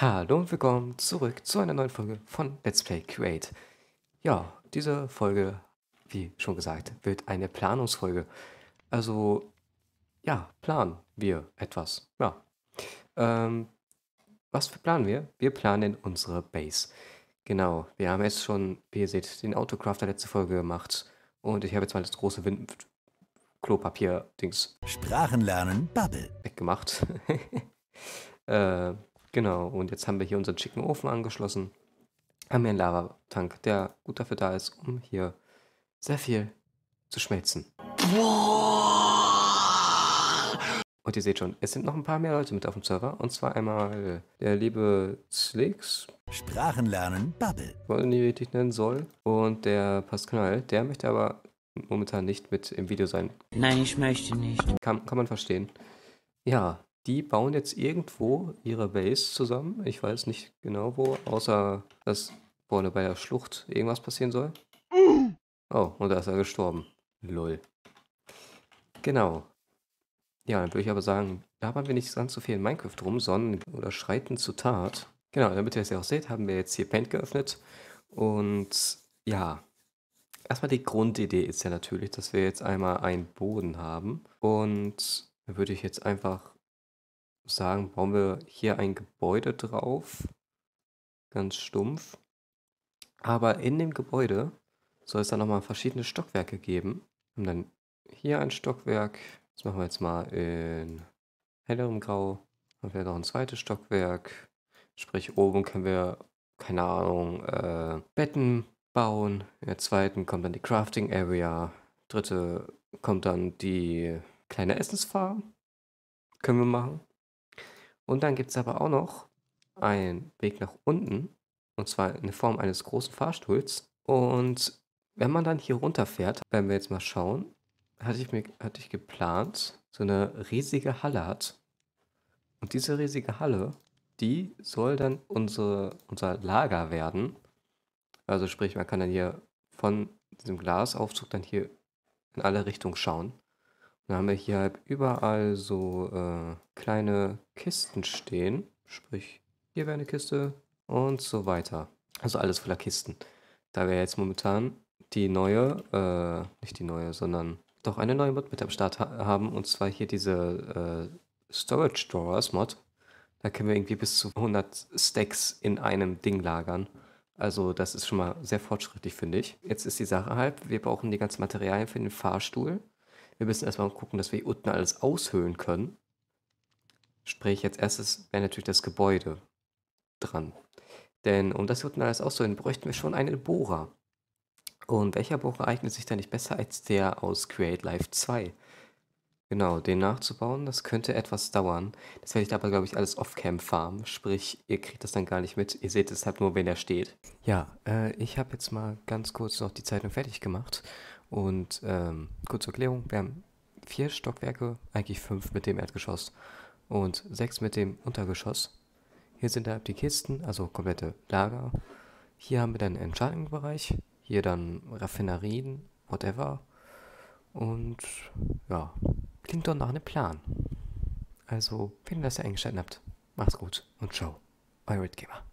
Hallo und willkommen zurück zu einer neuen Folge von Let's Play Create. Ja, diese Folge, wie schon gesagt, wird eine Planungsfolge. Also, ja, planen wir etwas. Ja. Ähm, was planen wir? Wir planen unsere Base. Genau, wir haben jetzt schon, wie ihr seht, den Autocrafter letzte Folge gemacht. Und ich habe jetzt mal das große Wind Klopapier-Dings. Sprachenlernen, Bubble. Weggemacht. äh, Genau, und jetzt haben wir hier unseren schicken Ofen angeschlossen, haben wir einen Lavatank, der gut dafür da ist, um hier sehr viel zu schmelzen. Und ihr seht schon, es sind noch ein paar mehr Leute mit auf dem Server. Und zwar einmal der liebe Slix. Sprachen lernen, Bubble. Wollen ich richtig nennen soll. Und der Pascal, der möchte aber momentan nicht mit im Video sein. Nein, ich möchte nicht. Kann, kann man verstehen. Ja, die bauen jetzt irgendwo ihre Base zusammen. Ich weiß nicht genau wo, außer dass vorne bei der Schlucht irgendwas passieren soll. Oh, und da ist er gestorben. Lol. Genau. Ja, dann würde ich aber sagen, da haben wir nicht ganz so viel in Minecraft rum, sondern oder schreiten zur Tat. Genau, damit ihr es ja auch seht, haben wir jetzt hier Paint geöffnet. Und ja, erstmal die Grundidee ist ja natürlich, dass wir jetzt einmal einen Boden haben. Und dann würde ich jetzt einfach sagen, bauen wir hier ein Gebäude drauf. Ganz stumpf. Aber in dem Gebäude soll es dann nochmal verschiedene Stockwerke geben. Und dann hier ein Stockwerk. Das machen wir jetzt mal in hellerem Grau. Dann wäre noch ein zweites Stockwerk. Sprich, oben können wir, keine Ahnung, äh, Betten bauen. In der zweiten kommt dann die Crafting Area. Dritte kommt dann die kleine Essensfarm. Können wir machen. Und dann gibt es aber auch noch einen Weg nach unten, und zwar in Form eines großen Fahrstuhls. Und wenn man dann hier runterfährt, werden wir jetzt mal schauen, hatte ich, mir, hatte ich geplant, so eine riesige Halle hat. Und diese riesige Halle, die soll dann unsere, unser Lager werden. Also sprich, man kann dann hier von diesem Glasaufzug dann hier in alle Richtungen schauen. Und dann haben wir hier halt überall so äh, kleine Kisten stehen. Sprich, hier wäre eine Kiste und so weiter. Also alles voller Kisten. Da wir jetzt momentan die neue, äh, nicht die neue, sondern doch eine neue Mod mit am Start ha haben. Und zwar hier diese äh, Storage Drawers Mod. Da können wir irgendwie bis zu 100 Stacks in einem Ding lagern. Also das ist schon mal sehr fortschrittlich, finde ich. Jetzt ist die Sache halt, wir brauchen die ganzen Materialien für den Fahrstuhl. Wir müssen erstmal gucken, dass wir hier unten alles aushöhlen können. Sprich, als erstes wäre natürlich das Gebäude dran. Denn um das Hütten alles auszuholen, bräuchten wir schon einen Bohrer. Und welcher Bohrer eignet sich da nicht besser als der aus Create Life 2? Genau, den nachzubauen, das könnte etwas dauern. Das werde ich aber, glaube ich, alles off-cam farmen. Sprich, ihr kriegt das dann gar nicht mit. Ihr seht es halt nur, wenn er steht. Ja, äh, ich habe jetzt mal ganz kurz noch die Zeitung fertig gemacht. Und ähm, kurz Erklärung, wir haben vier Stockwerke, eigentlich fünf mit dem Erdgeschoss und sechs mit dem Untergeschoss. Hier sind dann halt die Kisten, also komplette Lager. Hier haben wir dann Entscheidungsbereich, hier dann Raffinerien, whatever. Und ja, klingt doch nach einem Plan. Also, wenn ihr das ja eingestellt habt, macht's gut und ciao, euer Gamer.